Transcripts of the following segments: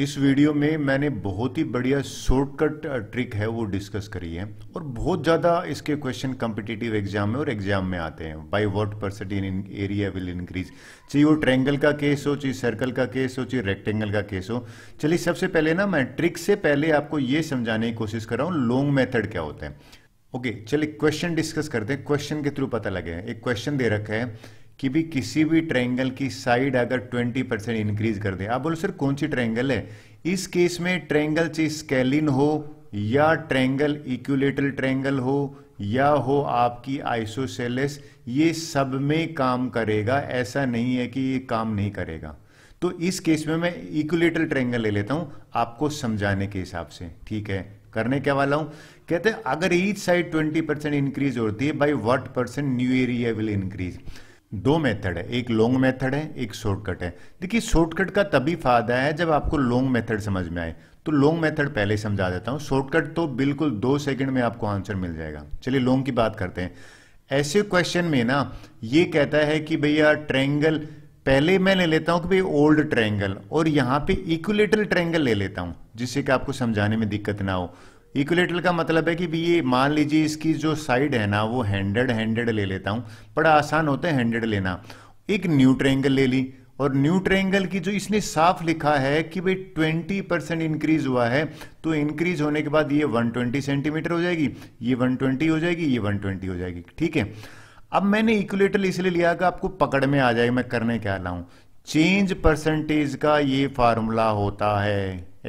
इस वीडियो में मैंने बहुत ही बढ़िया शॉर्टकट ट्रिक है वो डिस्कस करी है और बहुत ज़्यादा इसके क्वेश्चन कम्पिटिटिव एग्जाम में और एग्जाम में आते हैं by what percent in area will increase चाहिए वो ट्रेंगल का केस हो चाहिए सर्कल का केस हो चाहिए रेक्टेंगल का केस हो चलिए सबसे पहले ना मैं ट्रिक से पहले आपको ये समझाने की कोशिश कर रहा हूँ लॉन्ग मेथड क्या होता है ओके चलिए क्वेश्चन डिस्कस करते हैं क्वेश्चन के थ्रू पता लगे एक क्वेश्चन दे रखा है कि भी किसी भी ट्रायंगल की साइड अगर 20 परसेंट इंक्रीज कर दे आप बोलो सर कौन सी ट्रायंगल है इस केस में ट्रायंगल चाहे स्केलिन हो या ट्रायंगल इक्यूलेटल ट्रायंगल हो या हो आपकी आइसोसेलेस ये सब में काम करेगा ऐसा नहीं है कि ये काम नहीं करेगा तो इस केस में मैं इक्यूलेटल ट्रायंगल ले लेता हूं आपको समझाने के हिसाब से ठीक है करने क्या वाला हूं कहते हैं अगर ईच साइड 20 परसेंट इंक्रीज होती है by what percent new area will increase दो मेथड है एक लॉन्ग मेथड है एक शॉर्टकट है देखिए शॉर्टकट का तभी फायदा है जब आपको लॉन्ग मेथड समझ में आए तो लॉन्ग मेथड पहले समझा देता हूं शॉर्टकट तो बिल्कुल दो सेकंड में आपको आंसर मिल जाएगा चलिए लॉन्ग की बात करते हैं ऐसे क्वेश्चन में ना ये कहता है कि भैया ट्रैंगल पहले मैं ले लेता हूं कि भाई ओल्ड ट्रैंगल और यहां पर इक्विलेटरल ट्रैंगल ले लेता हूं जिससे कि आपको समझाने में दिक्कत ना हो इक्विलेटरल का मतलब है कि भी ये मान लीजिए इसकी जो साइड है ना वो हैंडेड हैंडेड ले लेता हूं बड़ा आसान होता है हैंडेड लेना एक न्यू ट्रेंगल ले ली और न्यू ट्रेंगल की जो इसने साफ लिखा है कि भाई 20 परसेंट इंक्रीज हुआ है तो इंक्रीज होने के बाद ये 120 सेंटीमीटर हो जाएगी ये 120 हो जाएगी ये 120 हो जाएगी ठीक है अब मैंने इक्विलेटरल इसलिए लिया कि आपको पकड़ में आ जाए मैं करने क्या लाऊं चेंज परसेंटेज का ये फार्मूला होता है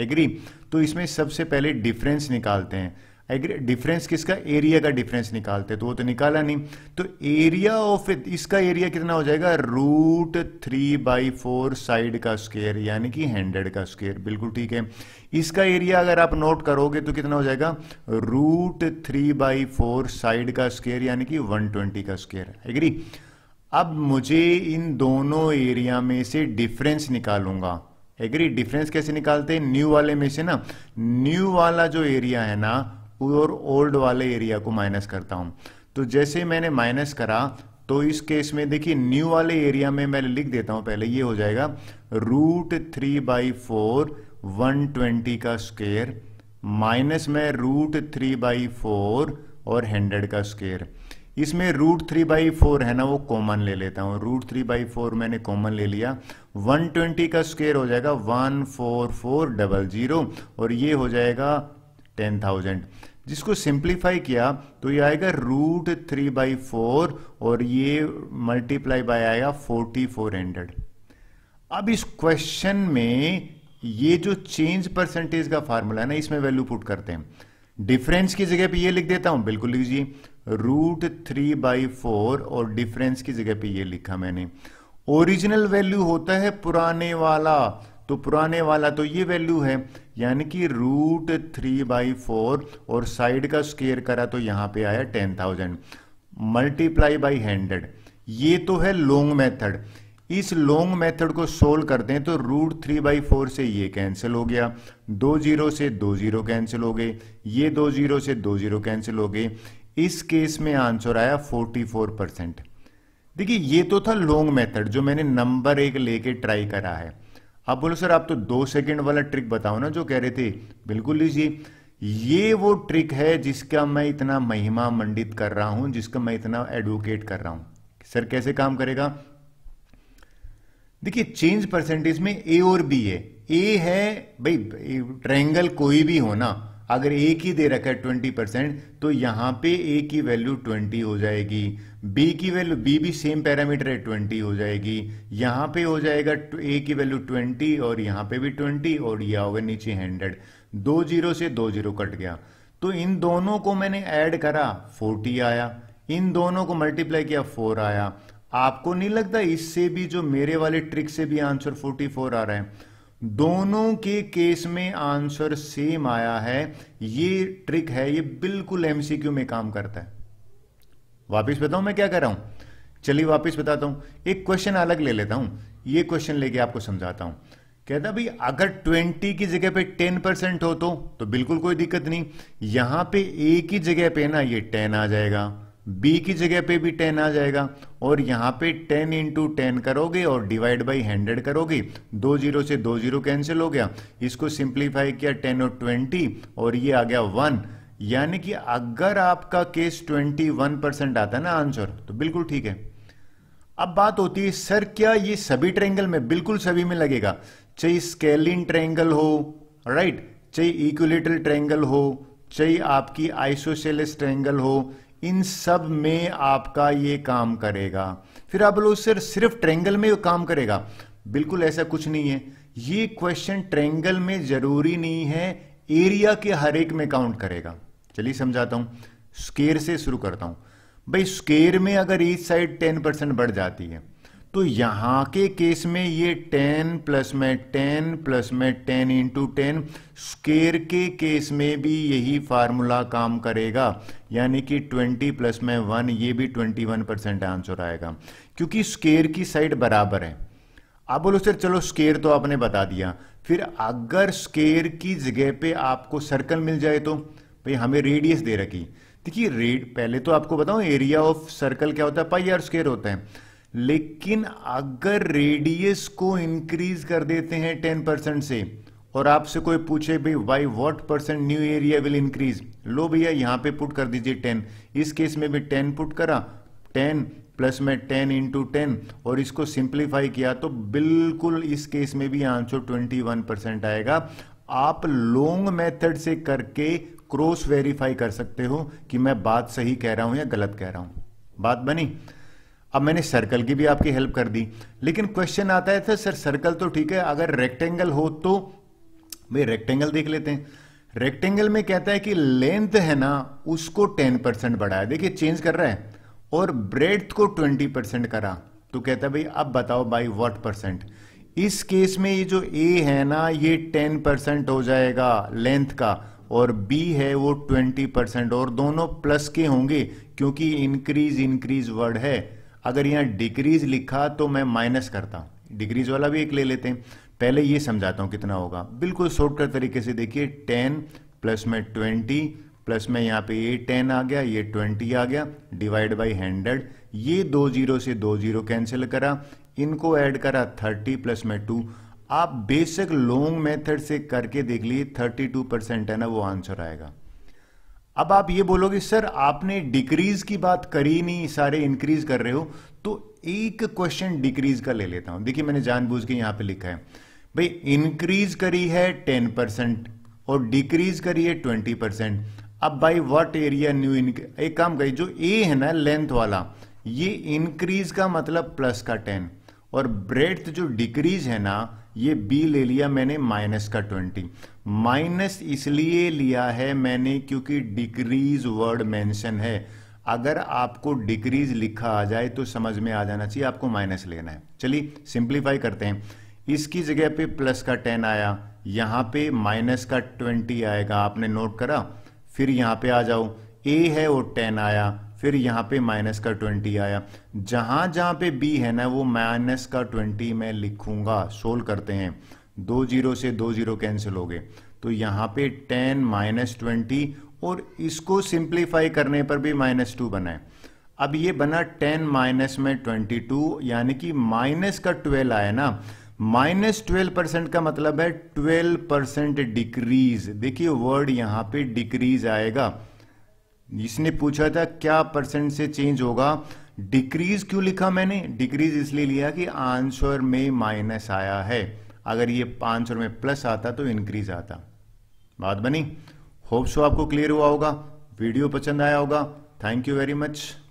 एग्री तो इसमें सबसे पहले डिफरेंस निकालते हैं एग्री डिफरेंस किसका एरिया का डिफरेंस निकालते हैं तो वो तो निकाला नहीं तो एरिया ऑफ इसका एरिया कितना हो जाएगा root three by four side का स्केयर यानी कि हंड्रेड का स्क्वेयर बिल्कुल ठीक है इसका एरिया अगर आप नोट करोगे तो कितना हो जाएगा root three by four side का स्केयर यानी कि वन ट्वेंटी का स्केयर एग्री अब मुझे इन दोनों एरिया में से डिफरेंस निकालूंगा एग्री डिफरेंस कैसे निकालते हैं न्यू वाले में से ना न्यू वाला जो एरिया है ना और ओल्ड वाले एरिया को माइनस करता हूं तो जैसे मैंने माइनस करा तो इस केस में देखिए न्यू वाले एरिया में मैं लिख देता हूं पहले ये हो जाएगा root three by four one twenty का स्केयर माइनस में रूट थ्री बाई फोर और हंड्रेड का स्केयर इसमें रूट थ्री बाई फोर है ना वो कॉमन ले लेता हूँ रूट थ्री बाई फोर मैंने कॉमन ले लिया 120 का स्क्वेयर हो जाएगा one four four double zero और ये हो जाएगा टेन थाउजेंड जिसको सिंप्लीफाई किया तो ये आएगा रूट थ्री बाई फोर और ये मल्टीप्लाई बाय आएगा फोर्टी फोर हंड्रेड अब इस क्वेश्चन में ये जो चेंज परसेंटेज का फार्मूला है ना इसमें वैल्यू पुट करते हैं डिफरेंस की जगह पे ये लिख देता हूं बिल्कुल लीजिए रूट थ्री बाई फोर और डिफरेंस की जगह पे ये लिखा मैंने ओरिजिनल वैल्यू होता है पुराने वाला तो पुराने वाला तो ये वैल्यू है यानी कि रूट थ्री बाई फोर और साइड का स्केयर करा तो यहां पे आया ten thousand multiply by hundred ये तो है लॉन्ग मेथड इस लॉन्ग मेथड को सोल्व करते हैं तो रूट थ्री बाई फोर से ये कैंसिल हो गया दो जीरो से दो जीरो कैंसिल हो गए ये दो जीरो से दो जीरो कैंसिल हो गए इस केस में आंसर आया 44 परसेंट देखिए ये तो था लॉन्ग मेथड जो मैंने नंबर एक लेके ट्राई करा है आप बोलो सर आप तो दो सेकंड वाला ट्रिक बताओ ना जो कह रहे थे बिल्कुल लीजिए ये वो ट्रिक है जिसका मैं इतना महिमा मंडित कर रहा हूं जिसका मैं इतना एडवोकेट कर रहा हूं सर कैसे काम करेगा देखिए चेंज परसेंटेज में ए और बी है ए है भाई ट्रायंगल कोई भी हो ना अगर ए की दे रखा है ट्वेंटी परसेंट तो यहां पे ए की वैल्यू ट्वेंटी हो जाएगी बी की वैल्यू बी भी सेम पैरामीटर है ट्वेंटी हो जाएगी यहां पे हो जाएगा ए की वैल्यू ट्वेंटी और यहां पे भी ट्वेंटी और यह होगा नीचे हंड्रेड दो जीरो से दो जीरो कट गया तो इन दोनों को मैंने ऐड करा फोर्टी आया इन दोनों को मल्टीप्लाई किया फोर आया आपको नहीं लगता इससे भी जो मेरे वाले ट्रिक से भी आंसर फोर्टी फोर आ रहा है दोनों के केस में आंसर सेम आया है ये ट्रिक है ये बिल्कुल एमसीक्यू में काम करता है वापिस बताऊं मैं क्या कर रहा हूं चलिए वापिस बताता हूं एक क्वेश्चन अलग ले लेता हूं ये क्वेश्चन लेके आपको समझाता हूं कहता भाई अगर 20 की जगह पे 10 परसेंट हो तो तो बिल्कुल कोई दिक्कत नहीं यहां पे ए की जगह पे ना ये 10 आ जाएगा बी की जगह पे भी 10 आ जाएगा और यहाँ पे 10 इंटू टेन करोगे और डिवाइड बाय 100 करोगे दो जीरो से दो जीरो कैंसिल हो गया इसको सिंप्लीफाई किया 10 और 20 और ये आ गया 1 यानी कि अगर आपका केस 21 परसेंट आता है ना आंसर तो बिल्कुल ठीक है अब बात होती है सर क्या ये सभी ट्रेंगल में बिल्कुल सभी में लगेगा चाहे स्केलिन ट्रेंगल हो राइट चाहे इक्विलेटरल ट्रेंगल हो चाहे आपकी आइसोशेलिस ट्रेंगल हो इन सब में आपका ये काम करेगा फिर आप बोलो सर सिर्फ ट्रेंगल में काम करेगा बिल्कुल ऐसा कुछ नहीं है ये क्वेश्चन ट्रेंगल में जरूरी नहीं है एरिया के हर एक में काउंट करेगा चलिए समझाता हूं स्केयर से शुरू करता हूं भाई स्केयर में अगर ईच साइड टेन परसेंट बढ़ जाती है तो यहां के केस में ये टेन प्लस में टेन प्लस में टेन इंटू टेन स्केयर के केस में भी यही फार्मूला काम करेगा यानी कि ट्वेंटी प्लस में वन ये भी ट्वेंटी वन परसेंट आंसर आएगा क्योंकि स्केयर की साइड बराबर है आप बोलो सर चलो स्केयर तो आपने बता दिया फिर अगर स्केर की जगह पे आपको सर्कल मिल जाए तो भाई हमें रेडियस दे रखी देखिए रेड पहले तो आपको बताऊं एरिया ऑफ सर्कल क्या होता है पाई आर स्केयर होता है लेकिन अगर रेडियस को इंक्रीज कर देते हैं टेन परसेंट से और आपसे कोई पूछे भाई by what percent new area will increase लो भैया यहां पे पुट कर दीजिए टेन इस केस में भी टेन पुट करा टेन प्लस में टेन इंटू टेन और इसको सिंप्लीफाई किया तो बिल्कुल इस केस में भी आंसर ट्वेंटी वन परसेंट आएगा आप लॉन्ग मेथड से करके क्रॉस वेरीफाई कर सकते हो कि मैं बात सही कह रहा हूं या गलत कह रहा हूं बात बनी अब मैंने सर्कल की भी आपकी हेल्प कर दी लेकिन क्वेश्चन आता है था सर सर्कल तो ठीक है अगर रेक्टेंगल हो तो भाई रेक्टेंगल देख लेते हैं रेक्टेंगल में कहता है कि लेंथ है ना उसको टेन परसेंट बढ़ाया देखिए चेंज कर रहा है और ब्रेथ को ट्वेंटी परसेंट करा तो कहता है भाई अब बताओ बाई वट परसेंट इस केस में ये जो ए है ना ये टेन परसेंट हो जाएगा लेंथ का और बी है वो ट्वेंटी परसेंट और दोनों प्लस के होंगे क्योंकि इंक्रीज इंक्रीज वर्ड है अगर यहाँ डिक्रीज लिखा तो मैं माइनस करता हूँ डिक्रीज वाला भी एक ले लेते हैं पहले ये समझाता हूँ कितना होगा बिल्कुल शॉर्टकट तरीके से देखिए टेन प्लस में ट्वेंटी प्लस में यहाँ पे ये टेन आ गया ये ट्वेंटी आ गया डिवाइड बाई हंड्रेड ये दो जीरो से दो जीरो कैंसिल करा इनको ऐड करा थर्टी प्लस में टू आप बेसिक लॉन्ग मेथड से करके देख लिए थर्टी टू परसेंट है ना वो आंसर आएगा अब आप ये बोलोगे सर आपने डिक्रीज की बात करी नहीं सारे इंक्रीज कर रहे हो तो एक क्वेश्चन डिक्रीज का ले लेता हूं देखिए मैंने जानबूझ के यहां पे लिखा है भाई इंक्रीज करी है टेन परसेंट और डिक्रीज करी है ट्वेंटी परसेंट अब बाई व्हाट एरिया न्यू एक काम करिए जो ए है ना लेंथ वाला ये इंक्रीज का मतलब प्लस का टेन और ब्रेथ जो डिक्रीज है ना ये b ले लिया मैंने माइनस का 20 माइनस इसलिए लिया है मैंने क्योंकि डिक्रीज वर्ड मेंशन है अगर आपको डिक्रीज लिखा आ जाए तो समझ में आ जाना चाहिए आपको माइनस लेना है चलिए सिंप्लीफाई करते हैं इसकी जगह पे प्लस का टेन आया यहां पे माइनस का ट्वेंटी आएगा आपने नोट करा फिर यहां पे आ जाओ ए है और टेन आया फिर यहाँ पे माइनस का ट्वेंटी आया जहां जहां पे बी है ना वो माइनस का ट्वेंटी मैं लिखूंगा सोल्व करते हैं दो जीरो से दो जीरो कैंसिल हो गए तो यहाँ पे टेन माइनस ट्वेंटी और इसको सिंप्लीफाई करने पर भी माइनस टू बनाए अब ये बना टेन माइनस में ट्वेंटी टू यानी कि माइनस का ट्वेल्व आया ना माइनस ट्वेल्व परसेंट का मतलब है ट्वेल्व परसेंट डिक्रीज देखिए वर्ड यहां पे डिक्रीज आएगा इसने पूछा था क्या परसेंट से चेंज होगा डिक्रीज क्यों लिखा मैंने डिक्रीज इसलिए लिया कि आंसर में माइनस आया है अगर ये आंसर में प्लस आता तो इंक्रीज आता बात बनी होप्स तो आपको क्लियर हुआ होगा वीडियो पसंद आया होगा थैंक यू वेरी मच